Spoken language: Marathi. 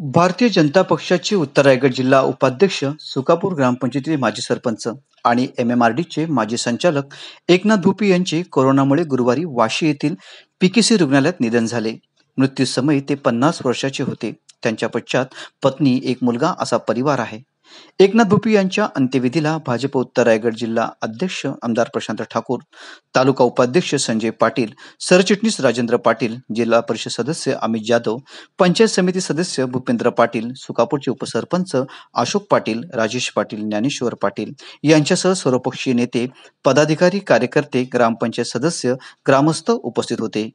भारतीय जनता पक्षाचे उत्तर रायगड जिल्हा उपाध्यक्ष सुकापूर ग्रामपंचायतीचे माजी सरपंच आणि एम एम आर डीचे माजी संचालक एकनाथ भूपी यांचे कोरोनामुळे गुरुवारी वाशी येथील पीकेसी रुग्णालयात निधन झाले मृत्यूसमयी ते पन्नास वर्षाचे होते त्यांच्या पश्चात पत्नी एक मुलगा असा परिवार आहे एकनाथ भुपी यांच्या अंत्यविधीला भाजप उत्तर रायगड जिल्हा अध्यक्ष आमदार प्रशांत ठाकूर तालुका उपाध्यक्ष संजय पाटील सरचिटणीस राजेंद्र पाटील जिल्हा परिषद सदस्य अमित जाधव पंचायत समिती सदस्य भूपेंद्र पाटील सुकापूरचे उपसरपंच अशोक पाटील राजेश पाटील ज्ञानेश्वर पाटील यांच्यासह सर्वपक्षीय नेते पदाधिकारी कार्यकर्ते ग्रामपंचायत सदस्य ग्रामस्थ उपस्थित होते